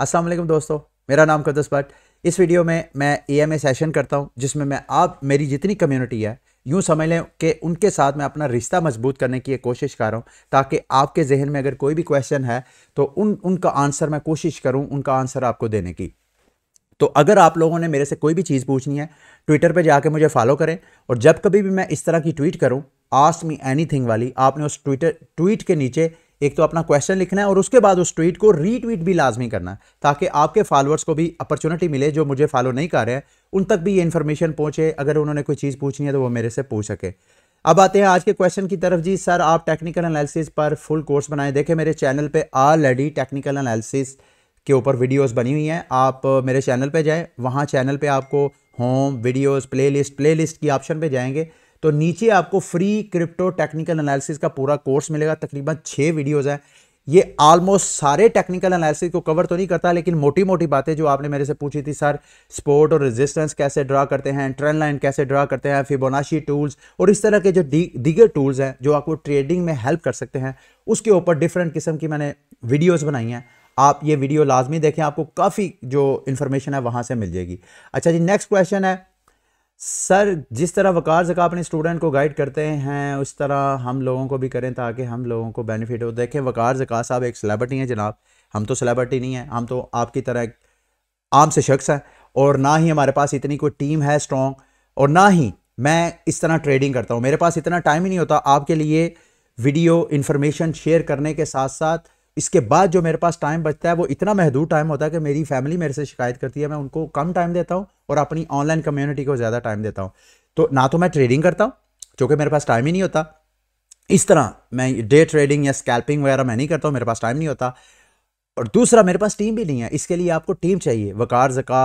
अस्सलाम वालेकुम दोस्तों मेरा नाम कदस भट्ट इस वीडियो में मैं ए सेशन करता हूँ जिसमें मैं आप मेरी जितनी कम्युनिटी है यूँ समझ लें कि उनके साथ मैं अपना रिश्ता मजबूत करने की कोशिश कर रहा हूँ ताकि आपके जहन में अगर कोई भी क्वेश्चन है तो उन उनका आंसर मैं कोशिश करूँ उनका आंसर आपको देने की तो अगर आप लोगों ने मेरे से कोई भी चीज़ पूछनी है ट्विटर पर जाके मुझे फॉलो करें और जब कभी भी मैं इस तरह की ट्वीट करूँ आस्क मी एनीथिंग वाली आपने उस ट्विटर ट्वीट के नीचे एक तो अपना क्वेश्चन लिखना है और उसके बाद उस ट्वीट को रीट्वीट भी लाजमी करना है ताकि आपके फॉलोअर्स को भी अपॉर्चुनिटी मिले जो मुझे फॉलो नहीं कर रहे हैं उन तक भी ये इन्फॉर्मेशन पहुँचे अगर उन्होंने कोई चीज़ पूछनी है तो वो मेरे से पूछ सके अब आते हैं आज के क्वेश्चन की तरफ जी सर आप टेक्निकल एनालिसिस पर फुल कोर्स बनाएं देखें मेरे चैनल पर ऑलरेडी टेक्निकल एनालिसिस के ऊपर वीडियोज़ बनी हुई हैं आप मेरे चैनल पर जाएँ वहाँ चैनल पर आपको होम लिस्ट प्ले लिस्ट की ऑप्शन पर जाएंगे तो नीचे आपको फ्री क्रिप्टो टेक्निकल एनालिसिस का पूरा कोर्स मिलेगा तकरीबन छः वीडियोज़ हैं ये ऑलमोस्ट सारे टेक्निकल एनालिसिस को कवर तो नहीं करता लेकिन मोटी मोटी बातें जो आपने मेरे से पूछी थी सर स्पोर्ट और रेजिस्टेंस कैसे ड्रा करते हैं ट्रेंड लाइन कैसे ड्रा करते हैं फिबोनाशी टूल्स और इस तरह के जो दीगर टूल्स हैं जो आपको ट्रेडिंग में हेल्प कर सकते हैं उसके ऊपर डिफरेंट किस्म की मैंने वीडियोज़ बनाई हैं आप ये वीडियो लाजमी देखें आपको काफ़ी जो इन्फॉर्मेशन है वहाँ से मिल जाएगी अच्छा जी नेक्स्ट क्वेश्चन है सर जिस तरह वकार जका अपने स्टूडेंट को गाइड करते हैं उस तरह हम लोगों को भी करें ताकि हम लोगों को बेनिफिट हो देखें वकार जका साहब एक सेलेब्रिटी हैं जनाब हम तो सेलेब्रिटी नहीं हैं हम तो आपकी तरह एक आम से शख्स हैं और ना ही हमारे पास इतनी कोई टीम है स्ट्रॉन्ग और ना ही मैं इस तरह ट्रेडिंग करता हूँ मेरे पास इतना टाइम ही नहीं होता आपके लिए वीडियो इन्फॉर्मेशन शेयर करने के साथ साथ इसके बाद जो मेरे पास टाइम बचता है वो इतना महदूद टाइम होता है कि मेरी फैमिली मेरे से शिकायत करती है मैं उनको कम टाइम देता हूँ और अपनी ऑनलाइन कम्युनिटी को ज़्यादा टाइम देता हूँ तो ना तो मैं ट्रेडिंग करता हूँ क्योंकि मेरे पास टाइम ही नहीं होता इस तरह मैं डे ट्रेडिंग या स्कैल्पिंग वगैरह मैं नहीं करता हूँ मेरे पास टाइम नहीं होता और दूसरा मेरे पास टीम भी नहीं है इसके लिए आपको टीम चाहिए वकार जका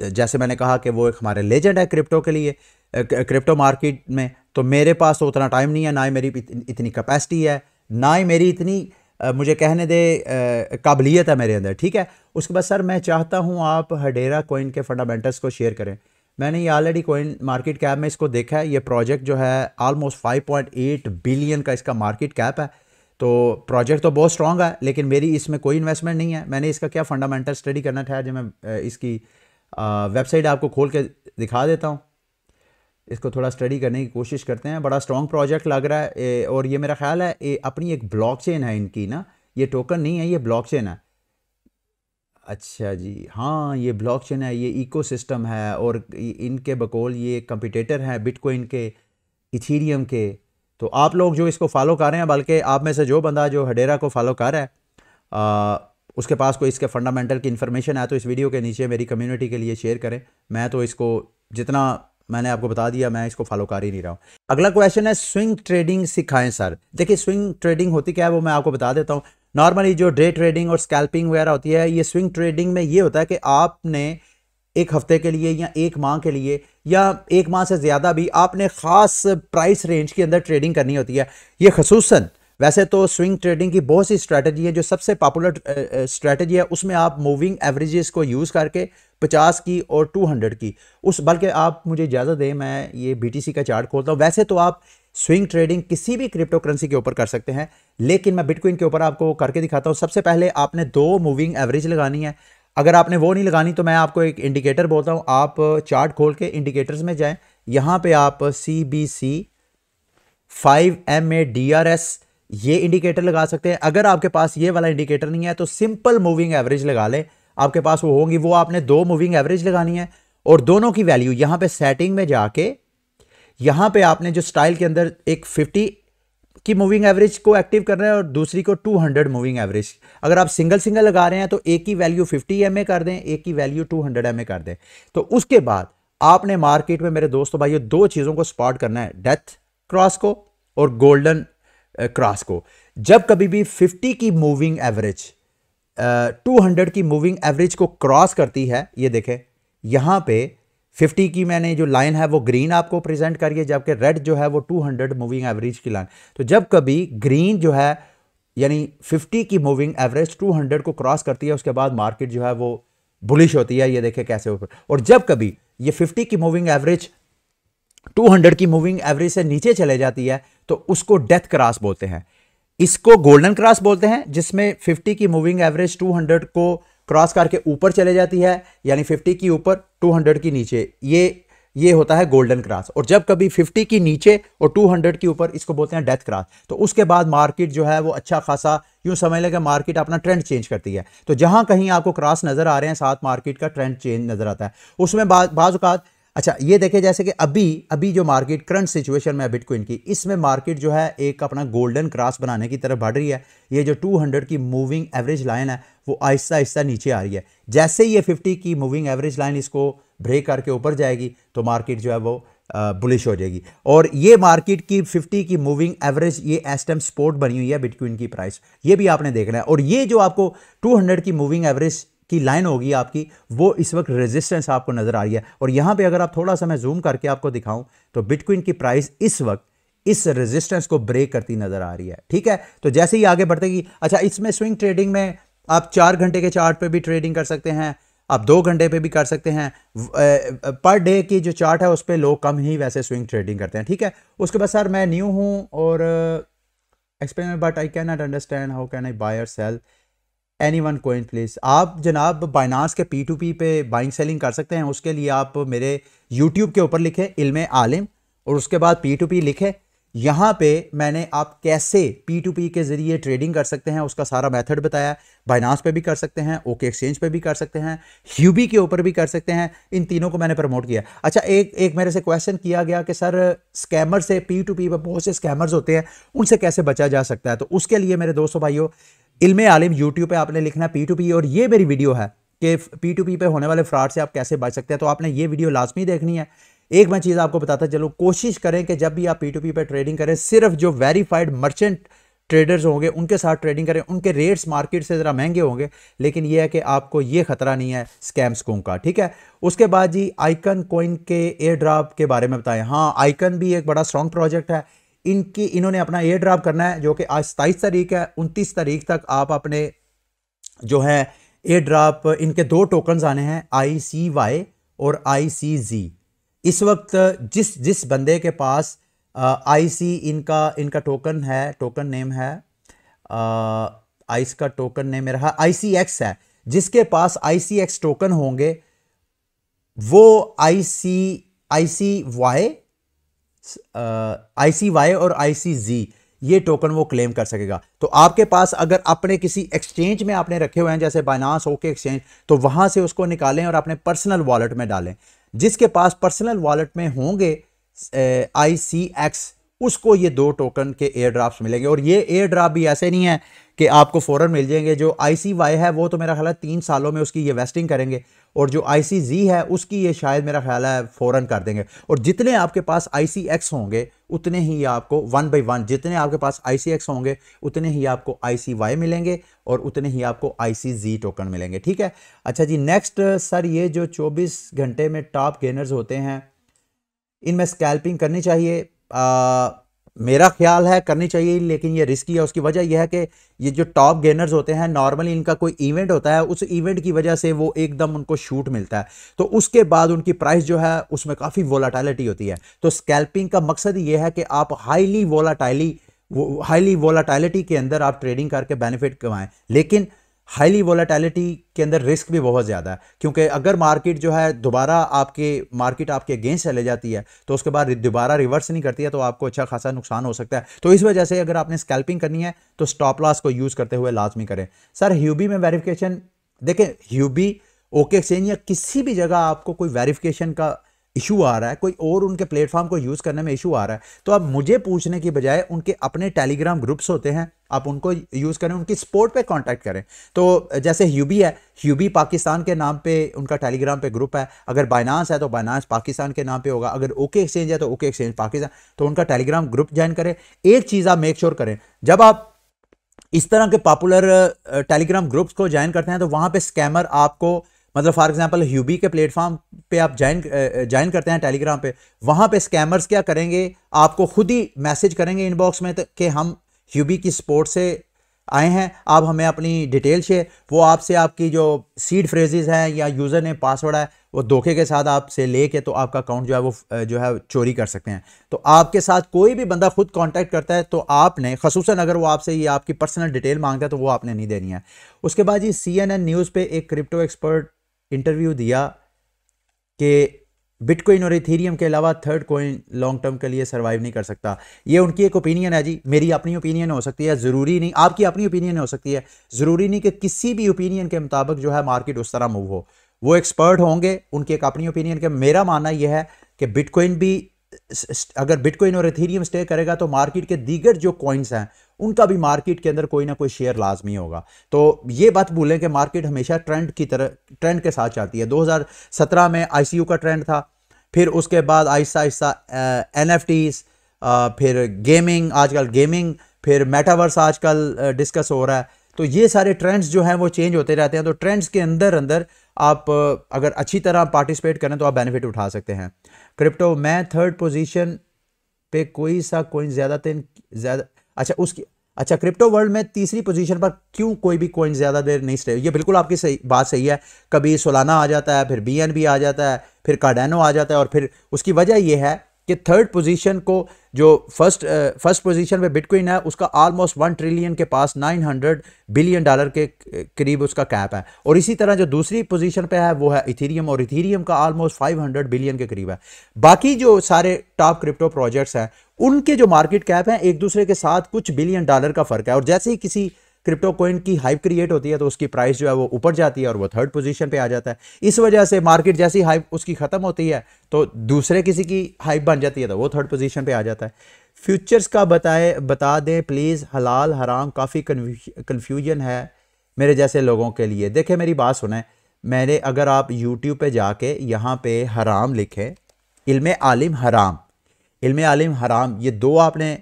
जैसे मैंने कहा कि वो एक हमारे लेजेंड है क्रिप्टो के लिए क्रिप्टो मार्केट में तो मेरे पास तो उतना टाइम नहीं है ना ही मेरी इतनी कैपेसिटी है ना ही मेरी इतनी मुझे कहने दे काबिलियत है मेरे अंदर ठीक है उसके बाद सर मैं चाहता हूँ आप हडेरा कोइन के फंडामेंटल्स को शेयर करें मैंने ये ऑलरेडी कोइन मार्केट कैप में इसको देखा है ये प्रोजेक्ट जो है आलमोस्ट 5.8 बिलियन का इसका मार्केट कैप है तो प्रोजेक्ट तो बहुत स्ट्रॉन्ग है लेकिन मेरी इसमें कोई इन्वेस्टमेंट नहीं है मैंने इसका क्या फंडामेंटल स्टडी करना था जो मैं इसकी वेबसाइट आपको खोल के दिखा देता हूँ इसको थोड़ा स्टडी करने की कोशिश करते हैं बड़ा स्ट्रॉन्ग प्रोजेक्ट लग रहा है और ये मेरा ख्याल है ए, अपनी एक ब्लॉकचेन है इनकी ना ये टोकन नहीं है ये ब्लॉकचेन है अच्छा जी हाँ ये ब्लॉकचेन है ये इकोसिस्टम है और इनके बकोल ये कंपिटेटर हैं बिटकॉइन के इथीरियम के तो आप लोग जो इसको फॉलो कर रहे हैं बल्कि आप में से जो बंदा जो हडेरा को फॉलो कर रहा है आ, उसके पास कोई इसके फंडामेंटल की इन्फॉर्मेशन है तो इस वीडियो के नीचे मेरी कम्युनिटी के लिए शेयर करें मैं तो इसको जितना मैंने आपको बता दिया मैं इसको फॉलो कर ही नहीं रहा हूँ अगला क्वेश्चन है स्विंग ट्रेडिंग सिखाएं सर देखिए स्विंग ट्रेडिंग होती क्या है वो मैं आपको बता देता हूँ नॉर्मली जो डे ट्रेडिंग और स्कैल्पिंग वगैरह होती है ये स्विंग ट्रेडिंग में ये होता है कि आपने एक हफ्ते के लिए या एक माह के लिए या एक माह से ज़्यादा भी आपने ख़ास प्राइस रेंज के अंदर ट्रेडिंग करनी होती है ये खसूसन वैसे तो स्विंग ट्रेडिंग की बहुत सी स्ट्रैटेजी है जो सबसे पॉपुलर स्ट्रैटेजी है उसमें आप मूविंग एवरेजेस को यूज़ करके 50 की और 200 की उस बल्कि आप मुझे इजाज़त दें मैं ये बीटीसी का चार्ट खोलता हूँ वैसे तो आप स्विंग ट्रेडिंग किसी भी क्रिप्टो करेंसी के ऊपर कर सकते हैं लेकिन मैं बिटकॉइन के ऊपर आपको करके दिखाता हूँ सबसे पहले आपने दो मूविंग एवरेज लगानी है अगर आपने वो नहीं लगानी तो मैं आपको एक इंडिकेटर बोलता हूँ आप चार्ट खोल के इंडिकेटर्स में जाएँ यहाँ पर आप C B C five M A D R S ये इंडिकेटर लगा सकते हैं अगर आपके पास ये वाला इंडिकेटर नहीं है तो सिंपल मूविंग एवरेज लगा ले आपके पास वो होंगी वो आपने दो मूविंग एवरेज लगानी है और दोनों की वैल्यू यहाँ पे सेटिंग में जाके यहाँ पे आपने जो स्टाइल के अंदर एक 50 की मूविंग एवरेज को एक्टिव करना है और दूसरी को 200 मूविंग एवरेज अगर आप सिंगल सिंगल लगा रहे हैं तो एक की वैल्यू 50 एम कर दें एक की वैल्यू 200 एम कर दें तो उसके बाद आपने मार्केट में मेरे दोस्तों भाइयों दो चीज़ों को स्पॉट करना है डेथ क्रॉस को और गोल्डन क्रॉस uh, को जब कभी भी 50 की मूविंग एवरेज टू हंड्रेड की मूविंग एवरेज को क्रॉस करती है ये देखें यहाँ पे 50 की मैंने जो लाइन है वो ग्रीन आपको प्रेजेंट करिए जबकि रेड जो है वो 200 मूविंग एवरेज की लाइन तो जब कभी ग्रीन जो है यानी 50 की मूविंग एवरेज 200 को क्रॉस करती है उसके बाद मार्केट जो है वो बुलिश होती है ये देखें कैसे ऊपर और जब कभी ये 50 की मूविंग एवरेज 200 की मूविंग एवरेज से नीचे चले जाती है तो उसको डेथ क्रास बोलते हैं इसको गोल्डन क्रॉस बोलते हैं जिसमें 50 की मूविंग एवरेज 200 को क्रॉस करके ऊपर चले जाती है यानी 50 की ऊपर 200 की नीचे ये ये होता है गोल्डन क्रॉस और जब कभी 50 की नीचे और 200 के ऊपर इसको बोलते हैं डेथ क्रॉस तो उसके बाद मार्केट जो है वो अच्छा खासा यूं समझ लेंगे मार्केट अपना ट्रेंड चेंज करती है तो जहां कहीं आपको क्रॉस नज़र आ रहे हैं साथ मार्केट का ट्रेंड चेंज नज़र आता है उसमें बाज़ बाज़ अच्छा ये देखें जैसे कि अभी अभी जो मार्केट करंट सिचुएशन में बिटकॉइन की इसमें मार्केट जो है एक अपना गोल्डन क्रॉस बनाने की तरफ बढ़ रही है ये जो 200 की मूविंग एवरेज लाइन है वो आहिस्ता आहिस्ता नीचे आ रही है जैसे ये 50 की मूविंग एवरेज लाइन इसको ब्रेक करके ऊपर जाएगी तो मार्केट जो है वो बुलिश हो जाएगी और ये मार्केट की फिफ्टी की मूविंग एवरेज ये एस टाइम स्पोर्ट बनी हुई है बिटकॉइन की प्राइस ये भी आपने देखना है और ये जो आपको टू की मूविंग एवरेज की लाइन होगी आपकी वो इस वक्त रेजिस्टेंस आपको नज़र आ रही है और यहां पे अगर आप थोड़ा सा मैं जूम करके आपको दिखाऊं तो बिटकॉइन की प्राइस इस वक्त इस रेजिस्टेंस को ब्रेक करती नज़र आ रही है ठीक है तो जैसे ही आगे बढ़तेगी अच्छा इसमें स्विंग ट्रेडिंग में आप चार घंटे के चार्ट पे भी ट्रेडिंग कर सकते हैं आप दो घंटे पे भी कर सकते हैं पर डे की जो चार्ट है उस पर लोग कम ही वैसे स्विंग ट्रेडिंग करते हैं ठीक है उसके बाद सर मैं न्यू हूँ और explain but I can not understand how can I buy और sell any one coin please आप जनाब बाइनास के पी टू पी पे बाइंग सेलिंग कर सकते हैं उसके लिए आप मेरे यूट्यूब के ऊपर लिखें इल्म आलिम और उसके बाद पी टू पी लिखें यहाँ पे मैंने आप कैसे पी टू पी के ज़रिए ट्रेडिंग कर सकते हैं उसका सारा मेथड बताया बाइनास पे भी कर सकते हैं ओके एक्सचेंज पे भी कर सकते हैं ह्यूबी के ऊपर भी कर सकते हैं इन तीनों को मैंने प्रमोट किया अच्छा एक एक मेरे से क्वेश्चन किया गया कि सर स्कैमर से पी टू पी पर बहुत से स्कैमर्स होते हैं उनसे कैसे बचा जा सकता है तो उसके लिए मेरे दोस्तों भाइयों इल्म आलिम यूट्यूब पे आपने लिखना पी टू पी और ये मेरी वीडियो है कि पी टू पी पे होने वाले फ्रॉड से आप कैसे बच सकते हैं तो आपने ये वीडियो लाजमी देखनी है एक मैं चीज़ आपको बताता चलूँ कोशिश करें कि जब भी आप पी टू पी पर ट्रेडिंग करें सिर्फ जो वेरीफाइड मर्चेंट ट्रेडर्स होंगे उनके साथ ट्रेडिंग करें उनके रेट्स मार्केट से ज़रा महंगे होंगे लेकिन यह है कि आपको ये खतरा नहीं है स्कैम्स को का ठीक है उसके बाद जी आइकन कोइन के एयर ड्राफ्ट के बारे में बताएं हाँ आइकन भी एक बड़ा स्ट्रॉन्ग प्रोजेक्ट है इनकी इन्होंने अपना एयर ड्राप करना है जो कि आज सताईस तारीख है उनतीस तारीख तक आप अपने जो है एयर ड्राप इनके दो टोकन्स आने हैं आई सी वाई और आई सी जी इस वक्त जिस जिस बंदे के पास आई सी इनका इनका टोकन है टोकन नेम है आइस का टोकन नेम मेरा आई सी एक्स है जिसके पास आई सी एक्स टोकन होंगे वो आई सी आई सी वाई आई सी वाई और आई सी जी ये टोकन वो क्लेम कर सकेगा तो आपके पास अगर अपने किसी एक्सचेंज में आपने रखे हुए हैं जैसे बाइनास ओके एक्सचेंज तो वहां से उसको निकालें और अपने पर्सनल वॉलेट में डालें जिसके पास पर्सनल वॉलेट में होंगे आई सी एक्स उसको ये दो टोकन के एयर ड्राफ्ट मिलेंगे और ये एयर ड्राफ्ट भी ऐसे नहीं है कि आपको फ़ौरन मिल जाएंगे जो आई सी वाई है वो तो मेरा ख्याल है तीन सालों में उसकी ये वेस्टिंग करेंगे और जो आई सी जी है उसकी ये शायद मेरा ख्याल है फ़ौरन कर देंगे और जितने आपके पास आई सी एक्स होंगे उतने ही आपको वन बाई वन जितने आपके पास आई सी एक्स होंगे उतने ही आपको आई सी वाई मिलेंगे और उतने ही आपको आई सी जी टोकन मिलेंगे ठीक है अच्छा जी नेक्स्ट सर ये जो चौबीस घंटे में टॉप गेनर्स होते हैं इनमें स्कैल्पिंग करनी चाहिए आ, मेरा ख्याल है करनी चाहिए लेकिन ये रिस्की है उसकी वजह यह है कि ये जो टॉप गेनर्स होते हैं नॉर्मली इनका कोई इवेंट होता है उस इवेंट की वजह से वो एकदम उनको शूट मिलता है तो उसके बाद उनकी प्राइस जो है उसमें काफ़ी वोलाटाइलिटी होती है तो स्कैल्पिंग का मकसद ये है कि आप हाईली वोलाटाइली हाईली वोलाटाइलिटी के अंदर आप ट्रेडिंग करके बेनिफिट कमाएँ लेकिन हाईली वॉलेटैलिटी के अंदर रिस्क भी बहुत ज़्यादा है क्योंकि अगर मार्केट जो है दोबारा आपके मार्केट आपके अगेंस्ट चले जाती है तो उसके बाद दोबारा रिवर्स नहीं करती है तो आपको अच्छा खासा नुकसान हो सकता है तो इस वजह से अगर आपने स्कैल्पिंग करनी है तो स्टॉप लॉस को यूज़ करते हुए लाजमी करें सर ह्यूबी में वेरीफिकेशन देखें ह्यूबी ओके एक्सचेंज या किसी भी जगह आपको कोई वेरीफिकेशन का इशू आ रहा है कोई और उनके प्लेटफॉर्म को यूज़ करने में इशू आ रहा है तो आप मुझे पूछने की बजाय उनके अपने टेलीग्राम ग्रुप्स होते हैं आप उनको यूज़ करें उनकी सपोर्ट पे कांटेक्ट करें तो जैसे ह्यूबी है ह्यूबी पाकिस्तान के नाम पे उनका टेलीग्राम पे ग्रुप है अगर बाइनांस है तो बाइनांस पाकिस्तान के नाम पर होगा अगर ओके एक्सचेंज है तो ओके एक्सचेंज पाकिस्तान तो उनका टेलीग्राम ग्रुप ज्वाइन करें एक चीज़ आप मेक श्योर करें जब आप इस तरह के पॉपुलर टेलीग्राम ग्रुप्स को ज्वाइन करते हैं तो वहाँ पर स्कैमर आपको मतलब फॉर एग्जांपल ह्यूबी के प्लेटफॉर्म पे आप ज्वाइन ज्वाइन करते हैं टेलीग्राम पे वहाँ पे स्कैमर्स क्या करेंगे आपको खुद ही मैसेज करेंगे इनबॉक्स में तो कि हम ह्यूबी की सपोर्ट से आए हैं आप हमें अपनी डिटेल शेयर वो आपसे आपकी जो सीड फ्रेजेज हैं या यूज़र ने पासवर्ड है वो धोखे के साथ आपसे ले के तो आपका अकाउंट जो है वो जो है चोरी कर सकते हैं तो आपके साथ कोई भी बंदा खुद कांटेक्ट करता है तो आपने खसूस अगर वो आपसे ये आपकी पर्सनल डिटेल मांगता है तो वो आपने नहीं देनी है उसके बाद ये सी एन एन न्यूज़ पर एक क्रिप्टो एक्सपर्ट इंटरव्यू दिया कि बिटकॉइन और इथेरियम के अलावा थर्ड कॉइन लॉन्ग टर्म के लिए सर्वाइव नहीं कर सकता ये उनकी एक ओपिनियन है जी मेरी अपनी ओपिनियन हो सकती है ज़रूरी नहीं आपकी अपनी ओपिनियन हो सकती है ज़रूरी नहीं कि किसी भी ओपिनियन के मुताबिक जो है मार्केट उस तरह मूव हो वो एक्सपर्ट होंगे उनकी एक अपनी ओपिनियन के मेरा मानना यह है कि बिटकॉइन भी अगर बिटकॉइन और इथेरियम स्टे करेगा तो मार्केट के दीगर जो कॉइन्स हैं उनका भी मार्केट के अंदर कोई ना कोई शेयर लाजमी होगा तो ये बात भूलें कि मार्केट हमेशा ट्रेंड की तरह ट्रेंड के साथ चलती है 2017 में आईसीयू का ट्रेंड था फिर उसके बाद आहिस्ता आहिस्ता एन एफ फिर गेमिंग आजकल गेमिंग फिर मेटावर्स आजकल डिस्कस हो रहा है तो ये सारे ट्रेंड्स जो हैं वो चेंज होते रहते हैं तो ट्रेंड्स के अंदर अंदर आप अगर अच्छी तरह पार्टिसिपेट करें तो आप बेनिफिट उठा सकते हैं क्रिप्टो मैं थर्ड पोजीशन पे कोई सा कोई ज़्यादा तीन ज़्यादा अच्छा उसकी अच्छा क्रिप्टो वर्ल्ड में तीसरी पोजीशन पर क्यों कोई भी कॉइन ज़्यादा देर नहीं स्टे ये बिल्कुल आपकी सही बात सही है कभी सोलाना आ जाता है फिर बी आ जाता है फिर कार्डेनो आ जाता है और फिर उसकी वजह यह है कि थर्ड पोजीशन को जो फर्स्ट फर्स्ट पोजीशन पे बिटकॉइन है उसका आलमोस्ट वन ट्रिलियन के पास 900 बिलियन डॉलर के uh, करीब उसका कैप है और इसी तरह जो दूसरी पोजीशन पे है वो है इथेरियम और इथेरियम का आलमोस्ट 500 बिलियन के करीब है बाकी जो सारे टॉप क्रिप्टो प्रोजेक्ट्स हैं उनके जो मार्केट कैप हैं एक दूसरे के साथ कुछ बिलियन डॉलर का फ़र्क है और जैसे ही किसी क्रिप्टो कोइन की हाइप क्रिएट होती है तो उसकी प्राइस जो है वो ऊपर जाती है और वो थर्ड पोजीशन पे आ जाता है इस वजह से मार्केट जैसी हाइप उसकी ख़त्म होती है तो दूसरे किसी की हाइप बन जाती है तो वो थर्ड पोजीशन पे आ जाता है फ्यूचर्स का बताए बता दें प्लीज़ हलाल हराम काफ़ी कन्फ्यूजन है मेरे जैसे लोगों के लिए देखें मेरी बात सुने मैंने अगर आप यूट्यूब पर जाके यहाँ पर हराम लिखें इल्म आलिम हराम इल्म आलिम हराम ये दो आपने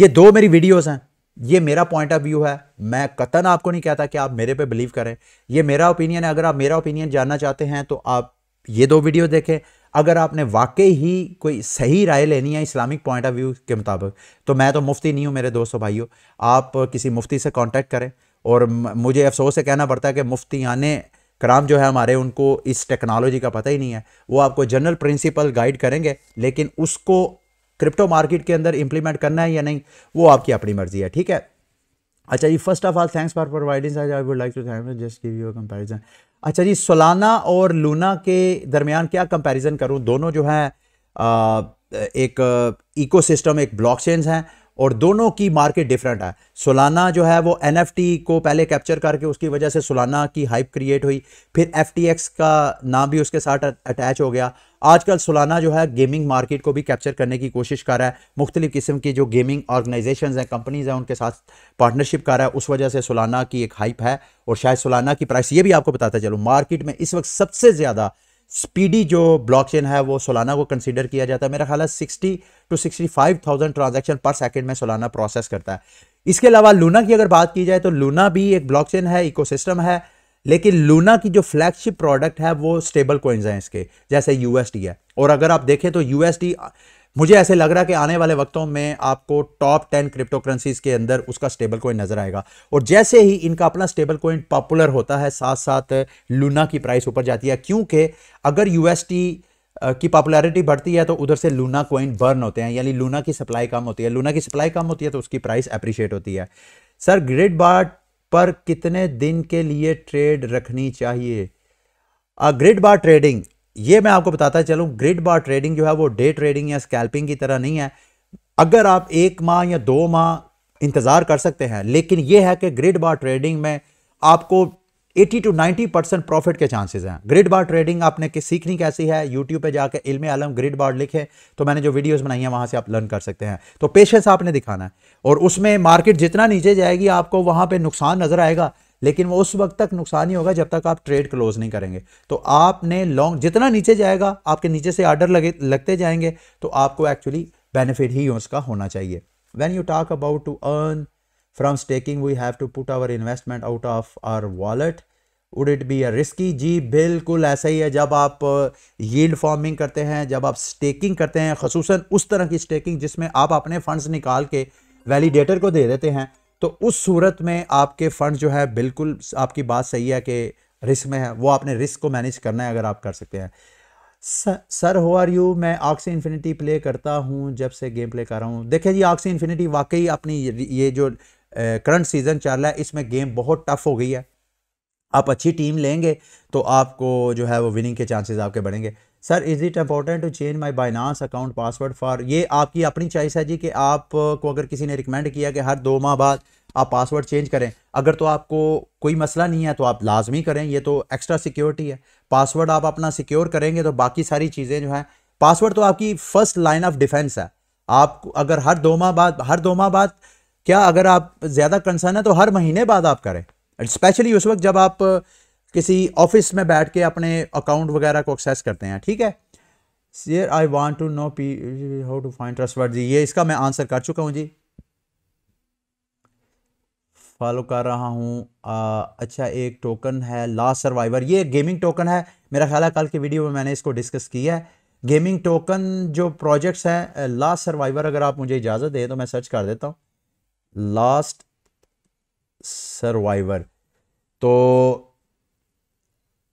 ये दो मेरी वीडियोज़ हैं ये मेरा पॉइंट ऑफ व्यू है मैं कतन आपको नहीं कहता कि आप मेरे पे बिलीव करें ये मेरा ओपिनियन है अगर आप मेरा ओपिनियन जानना चाहते हैं तो आप ये दो वीडियो देखें अगर आपने वाकई ही कोई सही राय लेनी है इस्लामिक पॉइंट ऑफ व्यू के मुताबिक तो मैं तो मुफ्ती नहीं हूँ मेरे दोस्तों भाइयों आप किसी मुफ्ती से कॉन्टैक्ट करें और मुझे अफसोस से कहना पड़ता है कि मुफ्ती आने कराम जो है हमारे उनको इस टेक्नोलॉजी का पता ही नहीं है वो आपको जनरल प्रिंसिपल गाइड करेंगे लेकिन उसको क्रिप्टो मार्केट के अंदर इंप्लीमेंट करना है या नहीं वो आपकी अपनी मर्जी है ठीक है अच्छा जी first of all thanks for providing I would like to thank just give you comparison अच्छा जी सोलाना और लूना के दरमियान क्या कंपैरिजन करूं दोनों जो हैं एक इकोसिस्टम एक ब्लॉकचेन्स हैं और दोनों की मार्केट डिफरेंट है सोलाना जो है वो एन को पहले कैप्चर करके उसकी वजह से सोलाना की हाइप क्रिएट हुई फिर एफ का नाम भी उसके साथ अटैच हो गया आजकल सोलाना जो है गेमिंग मार्केट को भी कैप्चर करने की कोशिश कर रहा है मुख्तलिफ किस्म की जो गेमिंग ऑर्गेनाइजेशंस हैं कंपनीज हैं उनके साथ पार्टनरशिप कर रहा है उस वजह से सोलाना की एक हाइप है और शायद सोलाना की प्राइस ये भी आपको बताता चलो मार्केट में इस वक्त सबसे ज़्यादा स्पीडी जो ब्लॉकचेन है वो सोलाना को कंसिडर किया जाता है मेरा ख्याल है sixty two sixty five thousand transaction per second में सोलाना प्रोसेस करता है इसके अलावा लूना की अगर बात की जाए तो लूना भी एक ब्लॉकचेन है इकोसिस्टम है लेकिन लूना की जो फ्लैगशिप प्रोडक्ट है वो स्टेबल कोइंस हैं इसके जैसे यूएसडी है और अगर आप देखें तो यूएसडी मुझे ऐसे लग रहा है कि आने वाले वक्तों में आपको टॉप टेन क्रिप्टो करेंसीज के अंदर उसका स्टेबल कोइन नजर आएगा और जैसे ही इनका अपना स्टेबल कोइन पॉपुलर होता है साथ साथ लूना की प्राइस ऊपर जाती है क्योंकि अगर यूएसटी की पॉपुलैरिटी बढ़ती है तो उधर से लूना कोइन बर्न होते हैं यानी लूना की सप्लाई कम होती है लूना की सप्लाई कम होती है तो उसकी प्राइस अप्रिशिएट होती है सर ग्रिड बार पर कितने दिन के लिए ट्रेड रखनी चाहिए ग्रिड बार ट्रेडिंग ये मैं आपको बताता चलूँ ग्रिड बार ट्रेडिंग जो है वो डे ट्रेडिंग या स्कैल्पिंग की तरह नहीं है अगर आप एक माह या दो माह इंतज़ार कर सकते हैं लेकिन ये है कि ग्रिड बार ट्रेडिंग में आपको 80 टू 90 परसेंट प्रॉफिट के चांसेस हैं ग्रिड बार ट्रेडिंग आपने सीखनी कैसी है यूट्यूब पे जाकर इल्म आलम ग्रिड बार लिखे तो मैंने जो वीडियोस बनाई हैं वहाँ से आप लर्न कर सकते हैं तो पेशेंस आपने दिखाना है और उसमें मार्केट जितना नीचे जाएगी आपको वहाँ पर नुकसान नज़र आएगा लेकिन वो उस वक्त तक नुकसान ही होगा जब तक आप ट्रेड क्लोज नहीं करेंगे तो आपने लॉन्ग जितना नीचे जाएगा आपके नीचे से आर्डर लगे लगते जाएंगे तो आपको एक्चुअली बेनिफिट ही उसका होना चाहिए when you talk about to earn From staking, we have to put our investment out of our wallet. Would it be risky जी बिल्कुल ऐसा ही है जब आप यील्ड uh, फॉर्मिंग करते हैं जब आप स्टेकिंग करते हैं खसूस उस तरह की स्टेकिंग जिसमें आप अपने फंड्स निकाल के वैलिडेटर को दे देते हैं तो उस सूरत में आपके फंड जो है बिल्कुल आपकी बात सही है कि रिस्क में है वो आपने रिस्क को मैनेज करना है अगर आप कर सकते हैं सर हो आर यू मैं ऑक्सी इन्फिनिटी प्ले करता हूँ जब से गेम प्ले कर रहा हूँ देखें जी ऑक्सी इन्फिनिटी वाकई अपनी ये जो करंट सीज़न चल रहा है इसमें गेम बहुत टफ हो गई है आप अच्छी टीम लेंगे तो आपको जो है वो विनिंग के चांसेस आपके बढ़ेंगे sir is it important to change my Binance account password for ये आपकी अपनी चॉइस है जी कि आपको अगर किसी ने रिकमेंड किया कि हर दो माह बाद आप पासवर्ड चेंज करें अगर तो आपको कोई मसला नहीं है तो आप लाजमी करें ये तो एक्स्ट्रा सिक्योरिटी है पासवर्ड आप अपना सिक्योर करेंगे तो बाकी सारी चीज़ें जो हैं पासवर्ड तो आपकी फर्स्ट लाइन ऑफ डिफेंस है आप अगर हर दो माह बाद हर दो माह बाद क्या अगर आप ज़्यादा कंसर्न है तो हर महीने बाद आप करें स्पेशली उस वक्त जब आप किसी ऑफिस में बैठ के अपने अकाउंट वगैरह को एक्सेस करते हैं ठीक है sir I want to know P how to find trust जी ये इसका मैं आंसर कर चुका हूँ जी फॉलो कर रहा हूँ अच्छा एक टोकन है लास्ट सर्वाइवर ये गेमिंग टोकन है मेरा ख्याल है कल की वीडियो में मैंने इसको डिस्कस किया है गेमिंग टोकन जो प्रोजेक्ट्स हैं लास्ट सर्वाइवर अगर आप मुझे इजाज़त दें तो मैं सर्च कर देता हूँ लास्ट सर्वाइवर तो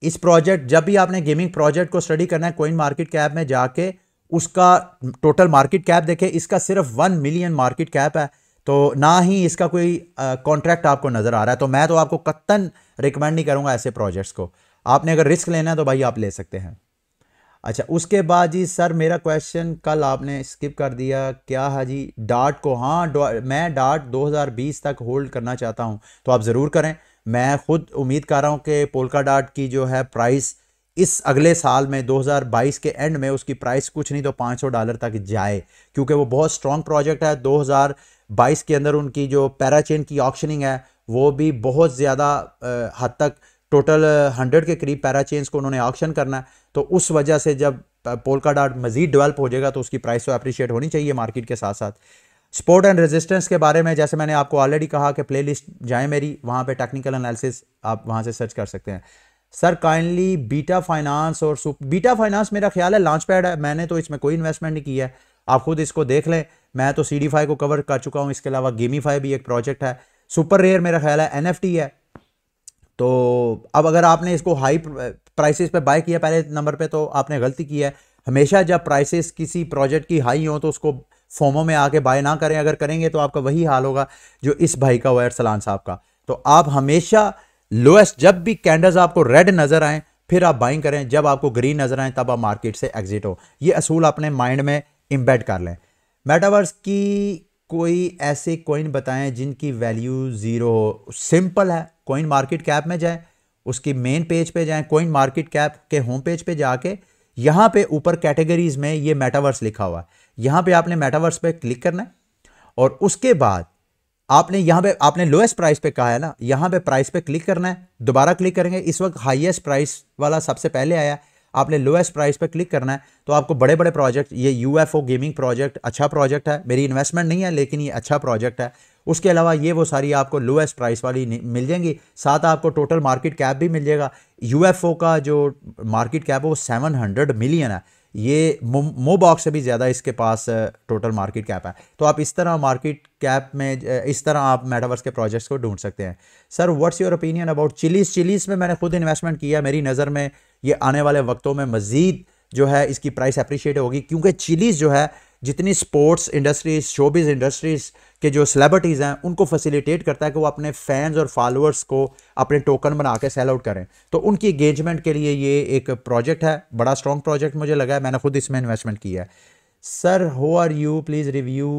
इस प्रोजेक्ट जब भी आपने गेमिंग प्रोजेक्ट को स्टडी करना है कोइन मार्केट कैप में जाके उसका टोटल मार्केट कैप देखें इसका सिर्फ वन मिलियन मार्केट कैप है तो ना ही इसका कोई कॉन्ट्रैक्ट आपको नज़र आ रहा है तो मैं तो आपको कत्तन रिकमेंड नहीं करूंगा ऐसे प्रोजेक्ट्स को आपने अगर रिस्क लेना है तो भाई आप ले सकते हैं अच्छा उसके बाद जी सर मेरा क्वेश्चन कल आपने स्किप कर दिया क्या है जी डाट को हाँ मैं डाट 2020 तक होल्ड करना चाहता हूँ तो आप ज़रूर करें मैं खुद उम्मीद कर रहा हूँ कि पोलका डाट की जो है प्राइस इस अगले साल में 2022 के एंड में उसकी प्राइस कुछ नहीं तो 500 डॉलर तक जाए क्योंकि वो बहुत स्ट्रॉन्ग प्रोजेक्ट है 2022 के अंदर उनकी जो पैराचेन की ऑक्शनिंग है वो भी बहुत ज़्यादा हद तक टोटल हंड्रेड के करीब पैरा चेन्स को उन्होंने ऑक्शन करना है तो उस वजह से जब पोलका डॉट मजीद डेवलप हो जाएगा तो उसकी प्राइस तो अप्रिशिएट होनी चाहिए मार्केट के साथ साथ स्पोर्ट एंड रेजिस्टेंस के बारे में जैसे मैंने आपको ऑलरेडी कहा कि प्लेलिस्ट जाए मेरी वहाँ पे टेक्निकल एनालिसिस आप वहाँ से सर्च कर सकते हैं सर काइंडली बीटा फाइनेंस और सुप बीटा फाइनेंस मेरा ख्याल है लॉन्च पैड है मैंने तो इसमें कोई इन्वेस्टमेंट नहीं किया है आप खुद इसको देख लें मैं तो सी डी फाई को कवर कर चुका हूँ इसके अलावा गेमी भी एक प्रोजेक्ट है सुपर रेयर मेरा ख्याल है एन एफ टी है तो अब अगर आपने इसको हाई प्राइसेस पे बाय किया पहले नंबर पे तो आपने गलती की है हमेशा जब प्राइसेस किसी प्रोजेक्ट की हाई हो तो उसको फॉर्मों में आके बाय ना करें अगर करेंगे तो आपका वही हाल होगा जो इस भाई का हुआ सलान साहब का तो आप हमेशा लोएस्ट जब भी कैंडल्स आपको रेड नज़र आएँ फिर आप बाइंग करें जब आपको ग्रीन नज़र आएँ तब आप मार्केट से एग्जिट हो ये असूल अपने माइंड में इम्बेड कर लें मेटावर्स की कोई ऐसे कोइन बताएं जिनकी वैल्यू ज़ीरो हो सिंपल है कोइन मार्केट कैप में जाएं उसकी मेन पेज पे जाएं कोइन मार्केट कैप के होम पेज पे जाके यहाँ पे ऊपर कैटेगरीज में ये मेटावर्स लिखा हुआ है यहाँ पे आपने मेटावर्स पे क्लिक करना है और उसके बाद आपने यहाँ पे आपने लोएस्ट प्राइस पे कहा है ना यहाँ पे प्राइस पे क्लिक करना है दोबारा क्लिक करेंगे इस वक्त हाईएस्ट प्राइस वाला सबसे पहले आया आपने लोएस्ट प्राइस पे क्लिक करना है तो आपको बड़े बड़े प्रोजेक्ट ये यूएफओ ओ गेमिंग प्रोजेक्ट अच्छा प्रोजेक्ट है मेरी इन्वेस्टमेंट नहीं है लेकिन ये अच्छा प्रोजेक्ट है उसके अलावा ये वो सारी आपको लोएस्ट प्राइस वाली मिल जाएंगी साथ आपको टोटल मार्केट कैप भी मिल जाएगा यूएफओ का जो मार्केट कैप है वो सेवन हंड्रेड मिलियन है ये मो बॉक्स से भी ज़्यादा इसके पास टोटल मार्केट कैप है तो आप इस तरह मार्केट कैप में इस तरह आप मेटावर्स के प्रोजेक्ट्स को ढूंढ सकते हैं sir what's your opinion about Chiliz Chiliz में मैंने खुद इन्वेस्टमेंट किया मेरी नज़र में ये आने वाले वक्तों में मज़ीद जो है इसकी प्राइस अप्रिशिएट होगी क्योंकि चिलीज़ जो है जितनी स्पोर्ट्स इंडस्ट्रीज शोबिज इंडस्ट्रीज़ के जो सेलेब्रिटीज़ हैं उनको फैसिलिटेट करता है कि वो अपने फैंस और फॉलोअर्स को अपने टोकन बना के सेल आउट करें तो उनकी एंगेजमेंट के लिए ये एक प्रोजेक्ट है बड़ा स्ट्रॉन्ग प्रोजेक्ट मुझे लगा है मैंने खुद इसमें इन्वेस्टमेंट किया है sir how are you please review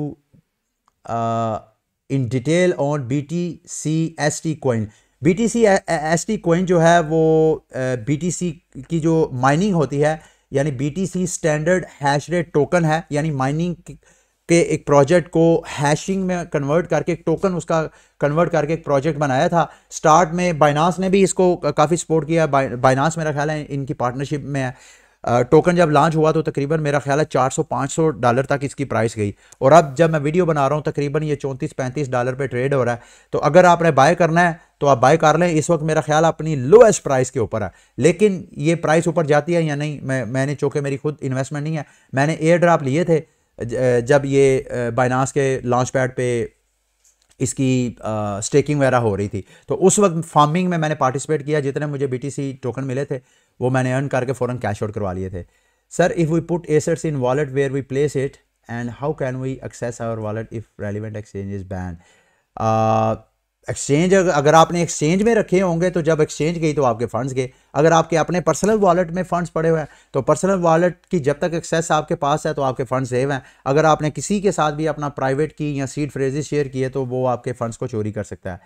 in detail on B T C S T coin B T C S T coin जो है वो बी टी सी की जो माइनिंग होती है यानी C standard hash rate token है यानी माइनिंग के एक प्रोजेक्ट को हैशिंग में कन्वर्ट करके एक टोकन उसका कन्वर्ट करके एक प्रोजेक्ट बनाया था स्टार्ट में बाइनास ने भी इसको काफ़ी सपोर्ट किया बाइनास मेरा ख्याल है इनकी पार्टनरशिप में है टोकन जब लॉन्च हुआ तो तकरीबन मेरा ख्याल है 400-500 डॉलर तक इसकी प्राइस गई और अब जब मैं वीडियो बना रहा हूँ तकरीबन ये चौंतीस पैंतीस डॉलर पे ट्रेड हो रहा है तो अगर आपने बाय करना है तो आप बाय कर लें इस वक्त मेरा ख्याल अपनी लोएस्ट प्राइस के ऊपर है लेकिन ये प्राइस ऊपर जाती है या नहीं मैं मैंने चूँकि मेरी खुद इन्वेस्टमेंट नहीं है मैंने एयर ड्राप लिए थे जब ये बाइनास के लॉन्च पैड पे इसकी स्टेकिंग वगैरह हो रही थी तो उस वक्त फार्मिंग में मैंने पार्टिसिपेट किया जितने मुझे बीटीसी टोकन मिले थे वो मैंने अर्न करके फ़ौरन कैश आउट करवा लिए थे sir if we put assets in wallet where we place it and how can we access our wallet if relevant exchange is ban exchange अगर आपने एक्सचेंज में रखे होंगे तो जब एक्सचेंज गई तो आपके फंड्स गए अगर आपके अपने पर्सनल वॉलेट में फंड्स पड़े हुए हैं तो पर्सनल वॉलेट की जब तक एक्सेस आपके पास है तो आपके फंड सेव हैं अगर आपने किसी के साथ भी अपना प्राइवेट की या सीड फ्रेजेस शेयर किए तो वो आपके फंड्स को चोरी कर सकता है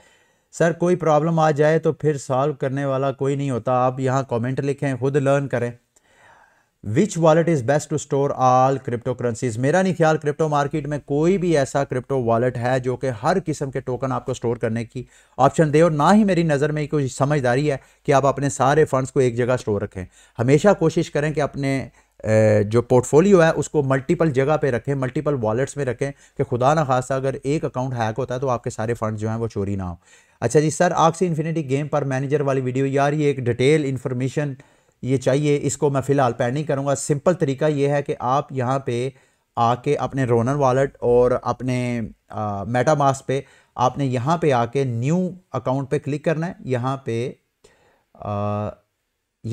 सर कोई प्रॉब्लम आ जाए तो फिर सॉल्व करने वाला कोई नहीं होता आप यहाँ कॉमेंट लिखें खुद लर्न करें which wallet is best to store all crypto currencies मेरा नहीं ख्याल क्रिप्टो मार्केट में कोई भी ऐसा क्रिप्टो वॉलेट है जो कि हर किस्म के टोकन आपको स्टोर करने की ऑप्शन दे और ना ही मेरी नज़र में कोई समझदारी है कि आप अपने सारे फंड्स को एक जगह स्टोर रखें हमेशा कोशिश करें कि अपने जो पोर्टफोलियो है उसको मल्टीपल जगह पे रखें मल्टीपल वॉलेट्स में रखें कि खुदा ना खासा अगर एक अकाउंट हैक होता है तो आपके सारे फंड जो हैं वो चोरी ना हो अच्छा जी सर आपसे इन्फिनिटी गेम पर मैनेजर वाली वीडियो यार ये एक डिटेल इन्फॉर्मेशन ये चाहिए इसको मैं फ़िलहाल पैड नहीं करूँगा सिंपल तरीका ये है कि आप यहाँ पे आके अपने रोनर वॉलेट और अपने मेटा मास्क पे आपने यहाँ पे आके न्यू अकाउंट पे क्लिक करना है यहाँ पे आ,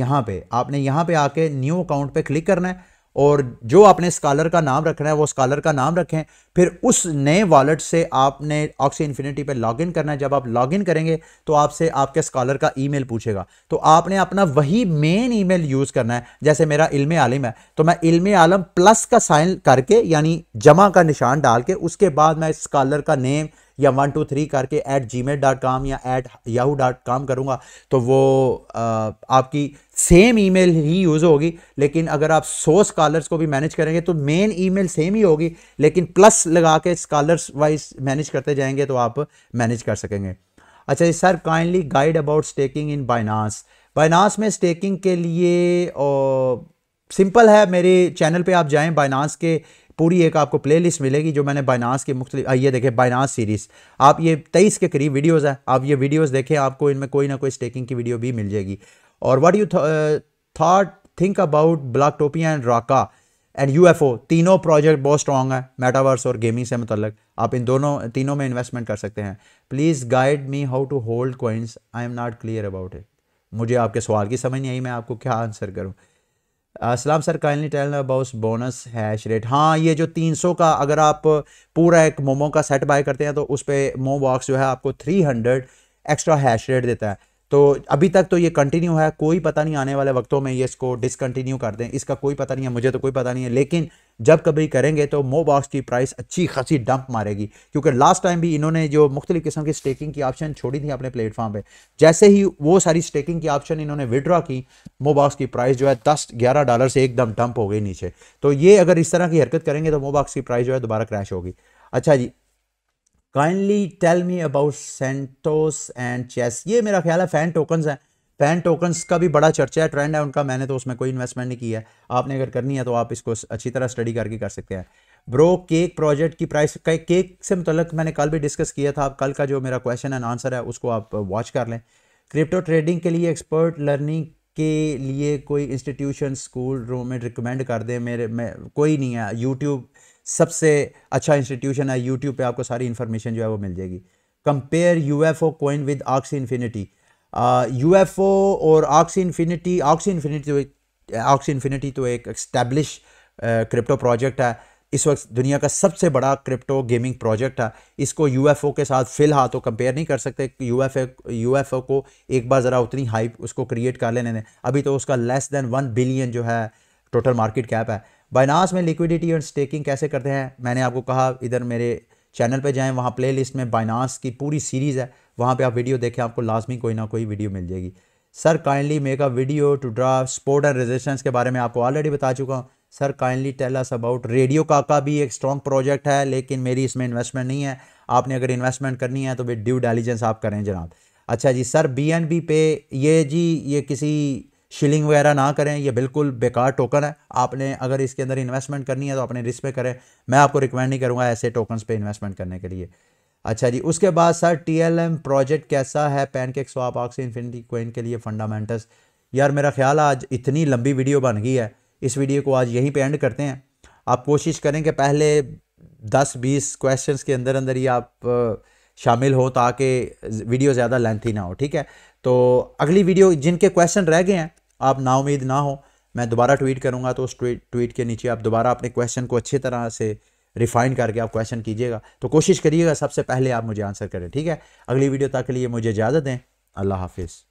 यहाँ पे आपने यहाँ पे आके न्यू अकाउंट पे क्लिक करना है और जो आपने स्कॉलर का नाम रखना है वो स्कॉलर का नाम रखें फिर उस नए वॉलेट से आपने ऑक्सी इन्फिनिटी पर लॉगिन करना है जब आप लॉगिन करेंगे तो आपसे आपके स्कॉलर का ईमेल पूछेगा तो आपने अपना वही मेन ईमेल यूज़ करना है जैसे मेरा इल्म आलम है तो मैं इल्म आलम प्लस का साइन करके यानी जमा का निशान डाल के उसके बाद मैं स्कॉलर का नेम या वन टू थ्री करके at G mail dot com या ऐट याहू डॉट काम करूँगा तो वो आ, आपकी सेम ईमेल ही यूज़ होगी लेकिन अगर आप सौ स्कॉलर्स को भी मैनेज करेंगे तो मेन ईमेल सेम ही होगी लेकिन प्लस लगा के स्कॉलर्स वाइज मैनेज करते जाएंगे तो आप मैनेज कर सकेंगे अच्छा जी sir kindly guide about staking in Binance Binance में स्टेकिंग के लिए सिंपल है मेरे चैनल पे आप जाएं बाइनास के पूरी एक आपको प्लेलिस्ट मिलेगी जो मैंने बाइनास की मुख्तलि ये देखें बाइनास सीरीज़ आप ये तेईस के करीब वीडियोज़ हैं आप ये वीडियोज़ देखें आपको इनमें कोई ना कोई स्टेकिंग की वीडियो भी मिल जाएगी और what you thought think about Topia and Raca and U F O तीनों प्रोजेक्ट बहुत स्ट्रॉग है मेटावर्स और गेमिंग से मतलब आप इन दोनों तीनों में इन्वेस्टमेंट कर सकते हैं please guide me how to hold coins I am not clear about it मुझे आपके सवाल की समझ नहीं आई मैं आपको क्या आंसर करूँ Uh, सलाम sir kindly tell about bonus hash rate हाँ ये जो 300 का अगर आप पूरा एक मोमो का सेट बाय करते हैं तो उस पर मोमो बॉक्स जो है आपको 300 एक्स्ट्रा हैश रेट देता है तो अभी तक तो ये कंटिन्यू है कोई पता नहीं आने वाले वक्तों में ये इसको डिसकंटिन्यू कर दें इसका कोई पता नहीं है मुझे तो कोई पता नहीं है लेकिन जब कभी करेंगे तो मोबॉक्स की प्राइस अच्छी खासी डंप मारेगी क्योंकि लास्ट टाइम भी इन्होंने जो मुख्तलिफ किस्म की स्टेकिंग की ऑप्शन छोड़ी थी अपने प्लेटफॉर्म पर जैसे ही वो सारी स्टेकिंग की ऑप्शन इन्होंने विड्रॉ की मोबॉक्स की प्राइस जो है दस ग्यारह डॉलर से एकदम डंप हो गई नीचे तो ये अगर इस तरह की हरकत करेंगे तो मोबॉक्स की प्राइस जो है दोबारा क्रैश होगी अच्छा जी kindly tell me about Santos and chess ये मेरा ख्याल है फ़ैन टोकन्स हैं फ़ैन टोकन्स का भी बड़ा चर्चा है ट्रेंड है उनका मैंने तो उसमें कोई इन्वेस्टमेंट नहीं किया है आपने अगर करनी है तो आप इसको अच्छी तरह स्टडी करके कर सकते हैं ब्रो केक प्रोजेक्ट की प्राइस केक से मतलब मैंने कल भी डिस्कस किया था आप कल का जो मेरा क्वेश्चन एंड आंसर है उसको आप वॉच कर लें क्रिप्टो ट्रेडिंग के लिए एक्सपर्ट लर्निंग के लिए कोई इंस्टीट्यूशन स्कूल रूम में रिकमेंड कर दें मेरे में कोई नहीं है यूट्यूब सबसे अच्छा इंस्टीट्यूशन है यूट्यूब पे आपको सारी इन्फॉर्मेशन जो है वो मिल जाएगी compare U F O coin with Axie Infinity U F O और आक्सी इन्फिनिटी आक्सी इन्फिनिटी तो आक्सी इन्फिनिटी तो एक एस्टैब्लिश क्रिप्टो प्रोजेक्ट है इस वक्त दुनिया का सबसे बड़ा क्रिप्टो गेमिंग प्रोजेक्ट है इसको यू एफ ओ के साथ फिलहाल तो कंपेयर नहीं कर सकते U F U F O को एक बार ज़रा उतनी हाइप उसको क्रिएट कर लेने दें अभी तो उसका लेस दैन वन बिलियन जो है टोटल मार्केट कैप है बाइनास में लिक्विडिटी और स्टेकिंग कैसे करते हैं मैंने आपको कहा इधर मेरे चैनल पे जाएं वहाँ प्लेलिस्ट में बाइनास की पूरी सीरीज़ है वहाँ पे आप वीडियो देखें आपको लाजमी कोई ना कोई वीडियो मिल जाएगी sir kindly make a video to draw support and resistance के बारे में आपको ऑलरेडी बता चुका हूँ sir kindly tell us about radio caca भी एक स्ट्रॉन्ग प्रोजेक्ट है लेकिन मेरी इसमें इन्वेस्टमेंट नहीं है आपने अगर इन्वेस्टमेंट करनी है तो वे ड्यू डेलीजेंस आप करें जनाब अच्छा जी सर बी बी पे ये जी ये किसी शिलिंग वगैरह ना करें ये बिल्कुल बेकार टोकन है आपने अगर इसके अंदर इन्वेस्टमेंट करनी है तो अपने रिस्क पे करें मैं आपको रिकमेंड नहीं करूँगा ऐसे टोकन्स पे इन्वेस्टमेंट करने के लिए अच्छा जी उसके बाद सर टीएलएम प्रोजेक्ट कैसा है pancake swap Axie Infinity coin के लिए फंडामेंटल्स यार मेरा ख्याल आज इतनी लंबी वीडियो बन गई है इस वीडियो को आज यहीं पे एंड करते हैं आप कोशिश करें कि पहले दस बीस क्वेश्चन के अंदर अंदर ही आप शामिल हो ताकि वीडियो ज़्यादा लेंथी ना हो ठीक है तो अगली वीडियो जिनके क्वेश्चन रह गए हैं आप नाउमीद ना हो मैं दोबारा ट्वीट करूँगा तो उस ट्वीट ट्वीट के नीचे आप दोबारा अपने क्वेश्चन को अच्छी तरह से रिफाइन करके आप क्वेश्चन कीजिएगा तो कोशिश करिएगा सबसे पहले आप मुझे आंसर करें ठीक है अगली वीडियो तक के लिए मुझे इजाज़त दें अल्लाह हाफिज़